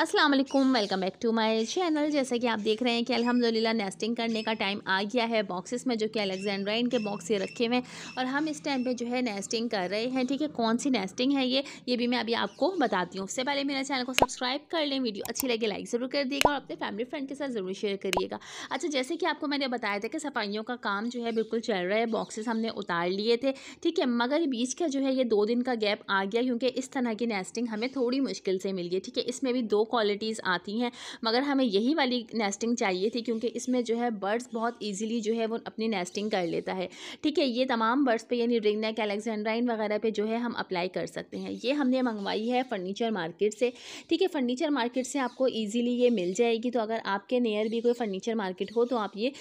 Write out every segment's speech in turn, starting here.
अस्सलाम वालेकुम welcome back to my channel जैसे कि आप देख रहे हैं कि अल्हम्दुलिल्लाह नेस्टिंग करने का टाइम आ गया है बॉक्सेस में जो कि अलेक्जेंड्रा इनके बॉक्स ये रखे हुए हैं और हम इस टाइम पे जो है नेस्टिंग कर रहे हैं ठीक है कौन सी नेस्टिंग है ये ये भी मैं अभी आपको बताती हूँ उससे पहले मेरे चैनल को सब्सक्राइब कर लें वीडियो अच्छी लगे लाइक ज़रूर कर दिएगा और अपने फैमिली फ्रेंड के साथ ज़रूर शेयर करिएगा अच्छा जैसे कि आपको मैंने बताया था कि सफाइयों का काम जो है बिल्कुल चल रहा है बॉक्सेस हमने उतार लिए थे ठीक है मगर बीच का जो है ये दो दिन का गैप आ गया क्योंकि इस तरह की नेस्टिंग हमें थोड़ी मुश्किल से मिल गई ठीक है इसमें भी दो क्वालिटीज़ आती हैं मगर हमें यही वाली नेस्टिंग चाहिए थी क्योंकि इसमें जो है बर्ड्स बहुत ईजिली जो है वो अपनी नेस्टिंग कर लेता है ठीक है ये तमाम बर्ड्स पर यानी रिंग नेक एलेक्जेंड्राइन वगैरह पर जो है हम अप्लाई कर सकते हैं ये हमने मंगवाई है फर्नीचर मार्केट से ठीक है फर्नीचर मार्केट से आपको ईजिली ये मिल जाएगी तो अगर आपके नियर भी कोई फर्नीचर मार्केट हो तो आप ये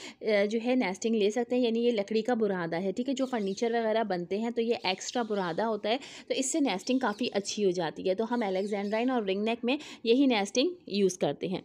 जो है नेस्टिंग ले सकते हैं यानी ये लकड़ी का बुरादा है ठीक है जो फर्नीचर वगैरह बनते हैं तो ये एक्स्ट्रा बुरादा होता है तो इससे नेस्टिंग काफ़ी अच्छी हो जाती है तो हम एलेक्जेंड्राइन और रिंग नेक में यही नेस्टिंग यूज़ करते हैं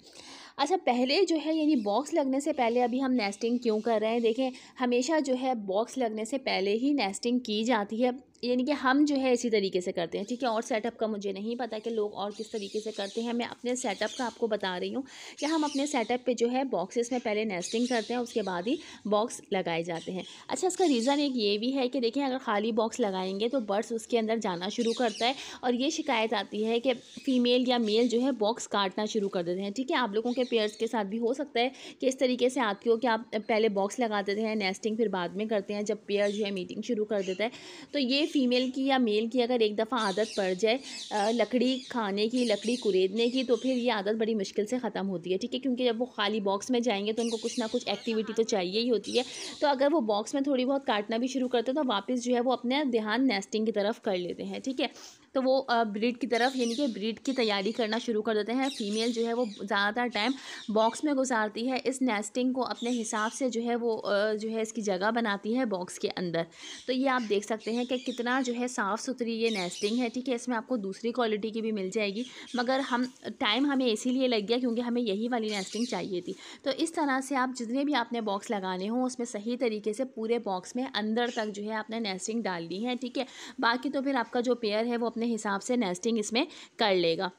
अच्छा पहले जो है यानी बॉक्स लगने से पहले अभी हम नेस्टिंग क्यों कर रहे हैं देखें हमेशा जो है बॉक्स लगने से पहले ही नेस्टिंग की जाती है यानी कि हम जो है इसी तरीके से करते हैं ठीक है और सेटअप का मुझे नहीं पता कि लोग और किस तरीके से करते हैं मैं अपने सेटअप का आपको बता रही हूँ कि हम अपने सेटअप पे जो है बॉक्सेस में पहले नेस्टिंग करते हैं उसके बाद ही बॉक्स लगाए जाते हैं अच्छा इसका रीज़न एक ये भी है कि देखें अगर खाली बॉक्स लगाएंगे तो बर्ड्स उसके अंदर जाना शुरू करता है और ये शिकायत आती है कि फ़ीमेल या मेल जो है बॉक्स काटना शुरू कर देते हैं ठीक है आप लोगों के पेयर्स के साथ भी हो सकता है कि इस तरीके से आती हो कि आप पहले बॉक्स लगा देते हैं नेस्टिंग फिर बाद में करते हैं जब पेयर जो है मीटिंग शुरू कर देता है तो ये फ़ीमेल की या मेल की अगर एक दफ़ा आदत पड़ जाए लकड़ी खाने की लकड़ी कुरेदने की तो फिर ये आदत बड़ी मुश्किल से ख़त्म होती है ठीक है क्योंकि जब वो खाली बॉक्स में जाएंगे तो उनको कुछ ना कुछ एक्टिविटी तो चाहिए ही होती है तो अगर वो बॉक्स में थोड़ी बहुत काटना भी शुरू करते हैं तो वापस जो है वो अपना ध्यान नेस्टिंग की तरफ कर लेते हैं ठीक है तो वो ब्रीड की तरफ यानी कि ब्रीड की तैयारी करना शुरू कर देते हैं फीमेल जो है वो ज़्यादातर टाइम बॉक्स में गुजारती है इस नेस्टिंग को अपने हिसाब से जो है वो जो है इसकी जगह बनाती है बॉक्स के अंदर तो ये आप देख सकते हैं कि कितना जो है साफ़ सुथरी ये नेस्टिंग है ठीक है इसमें आपको दूसरी क्वालिटी की भी मिल जाएगी मगर हम टाइम हमें इसीलिए लग गया क्योंकि हमें यही वाली नेस्टिंग चाहिए थी तो इस तरह से आप जितने भी आपने बॉक्स लगाने हों उसमें सही तरीके से पूरे बॉक्स में अंदर तक जो है आपने नेस्टिंग डालनी है ठीक है बाकी तो फिर आपका जो पेयर है वो अपने अपने हिसाब से नेस्टिंग इसमें कर लेगा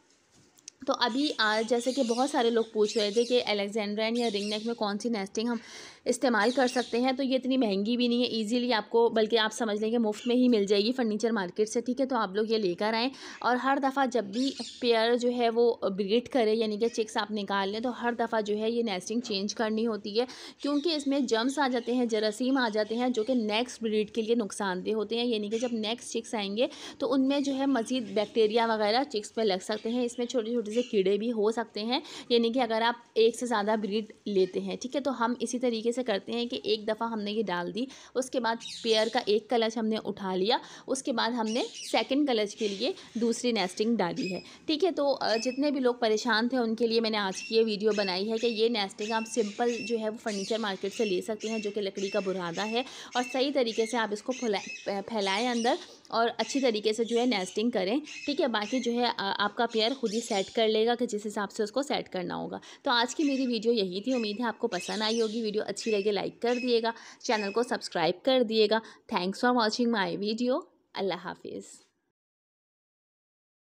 तो अभी आज जैसे कि बहुत सारे लोग पूछ रहे थे कि एलेक्जेंड्रन या रिंग नेक में कौन सी नेस्टिंग हम इस्तेमाल कर सकते हैं तो ये इतनी महंगी भी नहीं है इजीली आपको बल्कि आप समझ लेंगे मुफ्त में ही मिल जाएगी फर्नीचर मार्केट से ठीक है तो आप लोग ये लेकर आएँ और हर दफ़ा जब भी पेयर जो है वो ब्रीड करें यानी कि चिक्स आप निकाल लें तो हर दफ़ा जो है ये नेस्टिंग चेंज करनी होती है क्योंकि इसमें जम्स आ जाते हैं जरासीम आ जाते हैं जो कि नेक्स्ट ब्रीड के लिए नुकसानदेह होते हैं यानी कि जब नेक्स्ट चिक्स आएंगे तो उनमें जो है मज़ीद बैक्टीरिया वगैरह चिक्स पर लग सकते हैं इसमें छोटे छोटे छोटे से कीड़े भी हो सकते हैं यानी कि अगर आप एक से ज़्यादा ब्रीड लेते हैं ठीक है तो हम इसी तरीके से करते हैं कि एक दफ़ा हमने ये डाल दी उसके बाद पेयर का एक कलच हमने उठा लिया उसके बाद हमने सेकेंड कलच के लिए दूसरी नेस्टिंग डाली है ठीक है तो जितने भी लोग परेशान थे उनके लिए मैंने आज की ये वीडियो बनाई है कि ये नेस्टिंग आप सिंपल जो है वो फर्नीचर मार्केट से ले सकते हैं जो कि लकड़ी का बुरादा है और सही तरीके से आप इसको फैलाएं अंदर और अच्छी तरीके से जो है नेस्टिंग करें ठीक है बाकी जो है आपका पेयर खुद ही सेट कर लेगा कि जिस हिसाब से उसको सेट करना होगा तो आज की मेरी वीडियो यही थी उम्मीद है आपको पसंद आई होगी वीडियो अच्छी लगे लाइक कर दिएगा चैनल को सब्सक्राइब कर दिएगा thanks for watching my video अल्लाह हाफिज़